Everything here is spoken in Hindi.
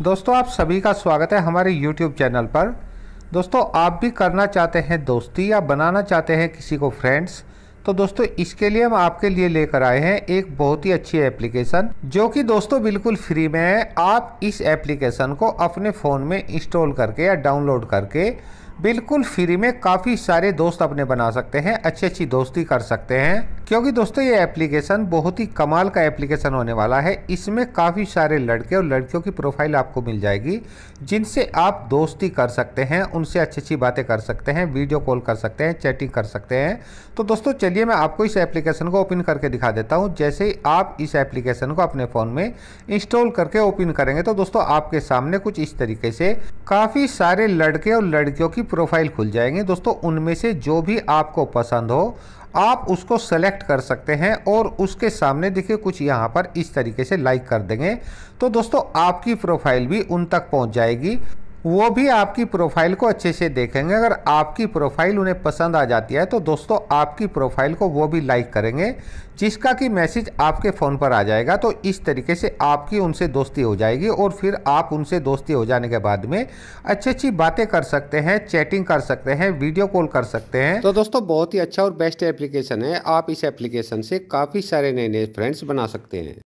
दोस्तों आप सभी का स्वागत है हमारे YouTube चैनल पर दोस्तों आप भी करना चाहते हैं दोस्ती या बनाना चाहते हैं किसी को फ्रेंड्स तो दोस्तों इसके लिए हम आपके लिए लेकर आए हैं एक बहुत ही अच्छी एप्लीकेशन जो कि दोस्तों बिल्कुल फ्री में है आप इस एप्लीकेशन को अपने फ़ोन में इंस्टॉल करके या डाउनलोड करके बिल्कुल फ्री में काफ़ी सारे दोस्त अपने बना सकते हैं अच्छी अच्छी दोस्ती कर सकते हैं क्योंकि दोस्तों ये एप्लीकेशन बहुत ही कमाल का एप्लीकेशन होने वाला है इसमें काफ़ी सारे लड़के और लड़कियों की प्रोफाइल आपको मिल जाएगी जिनसे आप दोस्ती कर सकते हैं उनसे अच्छी अच्छी बातें कर सकते हैं वीडियो कॉल कर सकते हैं चैटिंग कर सकते हैं तो दोस्तों चलिए मैं आपको इस एप्लीकेशन को ओपन करके दिखा देता हूँ जैसे ही आप इस एप्लीकेशन को अपने फ़ोन में इंस्टॉल करके ओपन करेंगे तो दोस्तों आपके सामने कुछ इस तरीके से काफ़ी सारे लड़के और लड़कियों की प्रोफाइल खुल जाएंगे दोस्तों उनमें से जो भी आपको पसंद हो आप उसको सेलेक्ट कर सकते हैं और उसके सामने देखिए कुछ यहाँ पर इस तरीके से लाइक कर देंगे तो दोस्तों आपकी प्रोफाइल भी उन तक पहुँच जाएगी वो भी आपकी प्रोफाइल को अच्छे से देखेंगे अगर आपकी प्रोफाइल उन्हें पसंद आ जाती है तो दोस्तों आपकी प्रोफाइल को वो भी लाइक करेंगे जिसका कि मैसेज आपके फ़ोन पर आ जाएगा तो इस तरीके से आपकी उनसे दोस्ती हो जाएगी और फिर आप उनसे दोस्ती हो जाने के बाद में अच्छी अच्छी बातें कर सकते हैं चैटिंग कर सकते हैं वीडियो कॉल कर सकते हैं तो दोस्तों बहुत ही अच्छा और बेस्ट एप्लीकेशन है आप इस एप्लीकेशन से काफ़ी सारे नए नए फ्रेंड्स बना सकते हैं